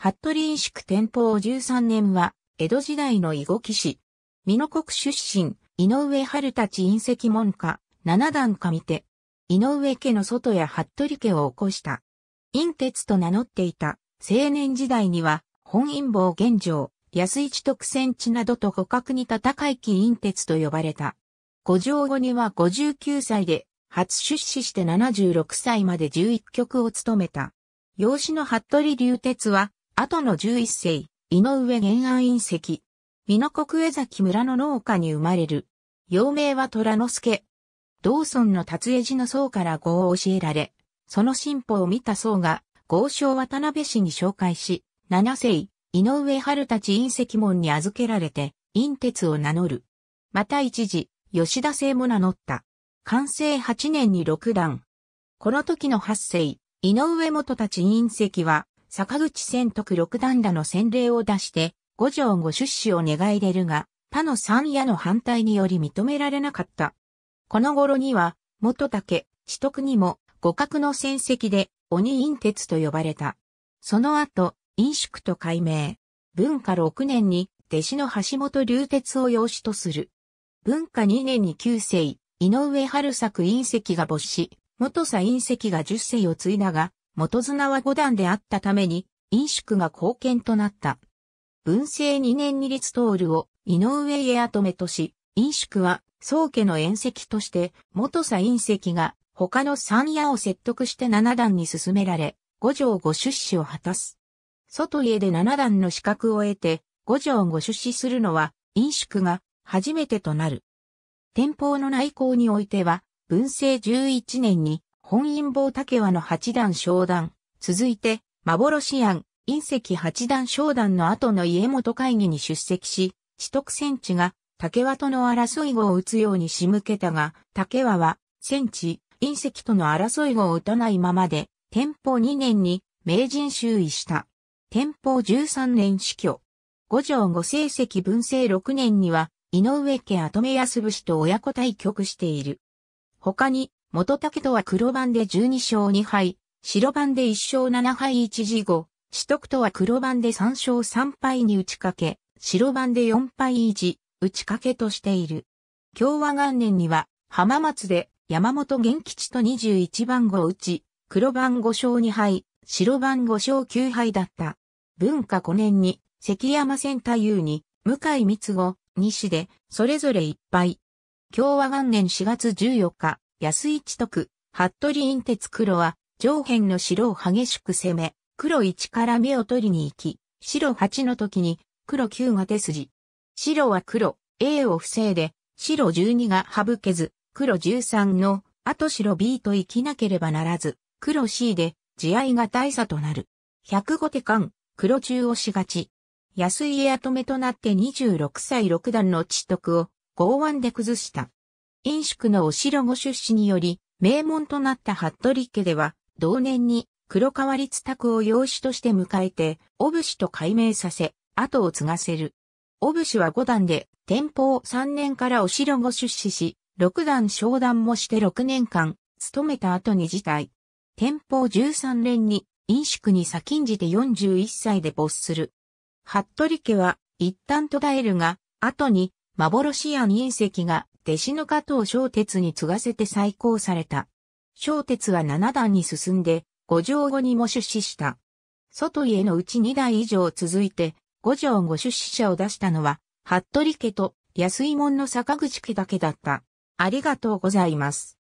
服部飲宿天保13年は、江戸時代の囲碁騎士。美濃国出身、井上春立隕石門下、七段上手。井上家の外や服部家を起こした。陰鉄と名乗っていた、青年時代には、本陰謀玄城、安一徳戦地などと互角に戦い機陰鉄と呼ばれた。五条後には59歳で、初出資して76歳まで11局を務めた。養子の服部龍鉄は、後の11世、井上玄安隕石。美濃国江崎村の農家に生まれる。幼名は虎之助。道村の達江寺の僧から語を教えられ、その進歩を見た僧が、豪商渡辺氏に紹介し、七世、井上春ち隕石門に預けられて、隕鉄を名乗る。また一時、吉田姓も名乗った。完成八年に六段。この時の八世、井上元ち隕石は、坂口千徳六段らの洗礼を出して、五条五出資を願い出るが、他の三夜の反対により認められなかった。この頃には、元武、四徳にも、互角の戦績で、鬼陰鉄と呼ばれた。その後、飲宿と改名。文化六年に、弟子の橋本龍鉄を養子とする。文化二年に九世、井上春作隕石が没し、元佐隕石が十世を継いだが、元綱は五段であったために、飲宿が貢献となった。文政二年に立通ーを井上家跡目とし、飲宿は宗家の縁石として、元佐隕石が他の三夜を説得して七段に進められ、五条五出資を果たす。外家で七段の資格を得て、五条五出資するのは、飲宿が初めてとなる。天保の内向においては、文政十一年に本因坊竹和の八段昇段、続いて、幻案、隕石八段昇段の後の家元会議に出席し、知徳戦地が竹和との争いを打つように仕向けたが、竹和は、戦地、隕石との争いを打たないままで、天保2年に名人周囲した。天保13年死去。五条五成績文政6年には、井上家跡目安節と親子対局している。他に、元武とは黒番で12勝2敗、白番で1勝7敗1時5、四徳とは黒番で3勝3敗に打ち掛け、白番で4敗1、打ち掛けとしている。共和元年には、浜松で山本元吉と21番号打ち、黒番5勝2敗、白番5勝9敗だった。文化5年に、関山千太夫に、向井光子、西で、それぞれ1敗。共和元年4月14日、安一徳、服部院鉄黒は、上辺の白を激しく攻め、黒1から目を取りに行き、白8の時に、黒9が手筋。白は黒、A を防いで、白12が省けず、黒13の、後白 B と生きなければならず、黒 C で、地合が大差となる。105手間、黒中をしがち。安家止目となって26歳6段の知徳を、剛腕で崩した。飲宿のお城ご出資により、名門となった服部家では、同年に黒川立宅を養子として迎えて、お武士と改名させ、後を継がせる。お武士は五段で、天保3年からお城ご出資し、六段昇段もして6年間、勤めた後に辞退。天保13年に、飲宿に先んじて41歳で没する。服部家は、一旦途絶えるが、後に、幻や隕石が弟子の加藤小鉄に継がせて再興された。小鉄は七段に進んで、五条後にも出資した。外家のうち二代以上続いて、五条五出資者を出したのは、服部家と安井門の坂口家だけだった。ありがとうございます。